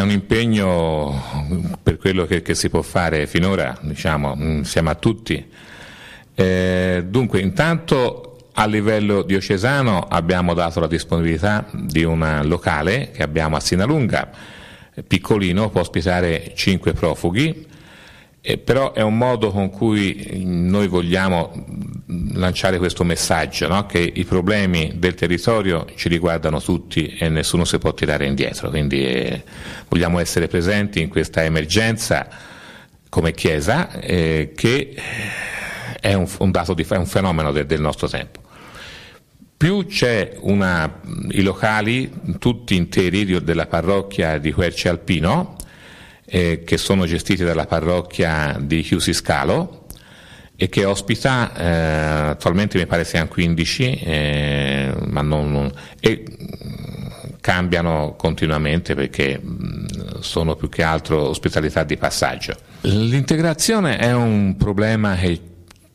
è un impegno per quello che, che si può fare finora, diciamo, mm, siamo a tutti. Eh, dunque, intanto a livello diocesano abbiamo dato la disponibilità di un locale che abbiamo a Sinalunga, piccolino, può ospitare cinque profughi, eh, però è un modo con cui noi vogliamo lanciare questo messaggio, no? che i problemi del territorio ci riguardano tutti e nessuno si può tirare indietro, quindi eh, vogliamo essere presenti in questa emergenza come Chiesa eh, che è un, un, di, è un fenomeno de, del nostro tempo. Più c'è una, i locali tutti interi della parrocchia di Querce Alpino, eh, che sono gestiti dalla parrocchia di Chiusi Scalo, e che ospita eh, attualmente mi pare siano 15 eh, ma non, non, e mm, cambiano continuamente perché mm, sono più che altro ospitalità di passaggio. L'integrazione è un problema che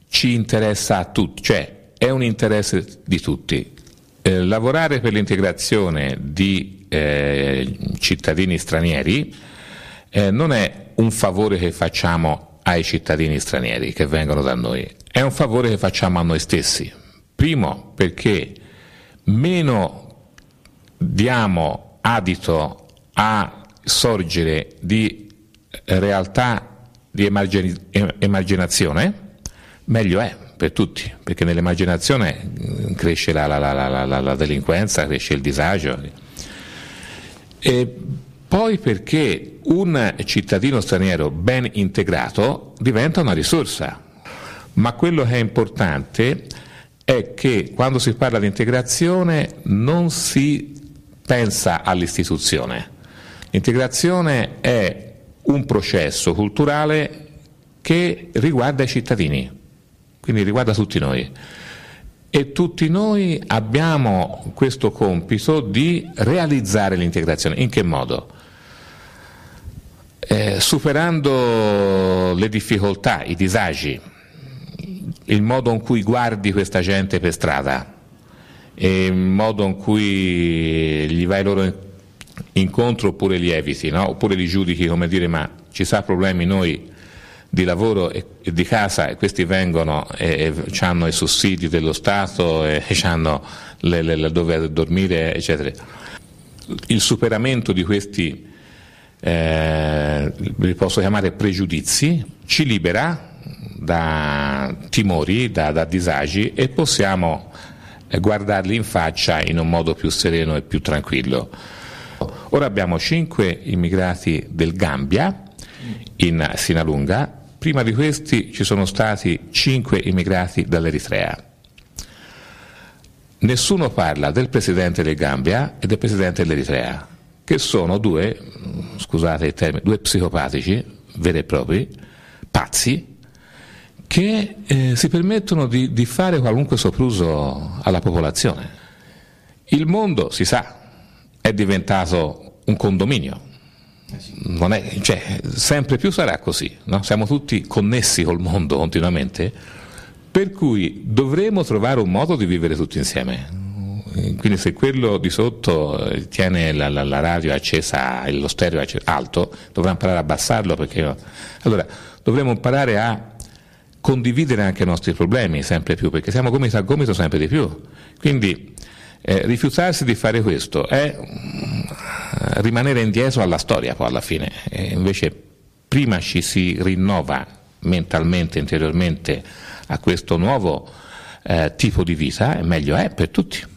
ci interessa a tutti, cioè è un interesse di tutti. Eh, lavorare per l'integrazione di eh, cittadini stranieri eh, non è un favore che facciamo ai cittadini stranieri che vengono da noi. È un favore che facciamo a noi stessi. Primo perché meno diamo adito a sorgere di realtà di emarginazione, meglio è per tutti, perché nell'emarginazione mm, cresce la, la, la, la delinquenza, cresce il disagio. E poi perché un cittadino straniero ben integrato diventa una risorsa, ma quello che è importante è che quando si parla di integrazione non si pensa all'istituzione. L'integrazione è un processo culturale che riguarda i cittadini, quindi riguarda tutti noi. E tutti noi abbiamo questo compito di realizzare l'integrazione. In che modo? eh, superando le difficoltà, i disagi, il modo in cui guardi questa gente per strada, il modo in cui gli vai loro incontro oppure li eviti, no? oppure li giudichi come dire ma ci sa problemi noi di lavoro e, di casa e questi vengono e, e hanno i sussidi dello Stato e, e hanno le, le, le, dove dormire eccetera. Il superamento di questi eh, eh, li posso chiamare pregiudizi, ci libera da timori, da, da disagi e possiamo eh, guardarli in faccia in un modo più sereno e più tranquillo. Ora abbiamo cinque immigrati del Gambia in Sinalunga, prima di questi ci sono stati cinque immigrati dall'Eritrea. Nessuno parla del presidente del Gambia e del presidente dell'Eritrea che sono due, scusate il termine, due psicopatici veri e propri, pazzi, che eh, si permettono di, di, fare qualunque sopruso alla popolazione. Il mondo, si sa, è diventato un condominio. Eh è, cioè, sempre più sarà così, no? siamo tutti connessi col mondo continuamente, per cui dovremo trovare un modo di vivere tutti insieme. Eh, quindi se quello di sotto eh, tiene la, la, la radio accesa, e lo stereo accesa, alto, dovrà imparare a abbassarlo perché... Allora, dovremmo imparare a condividere anche i nostri problemi sempre più, perché siamo gomito a gomito sempre di più. Quindi eh, rifiutarsi di fare questo è mm, rimanere indietro alla storia poi alla fine, e invece prima ci si rinnova mentalmente, interiormente a questo nuovo eh, tipo di vita, e meglio è per tutti.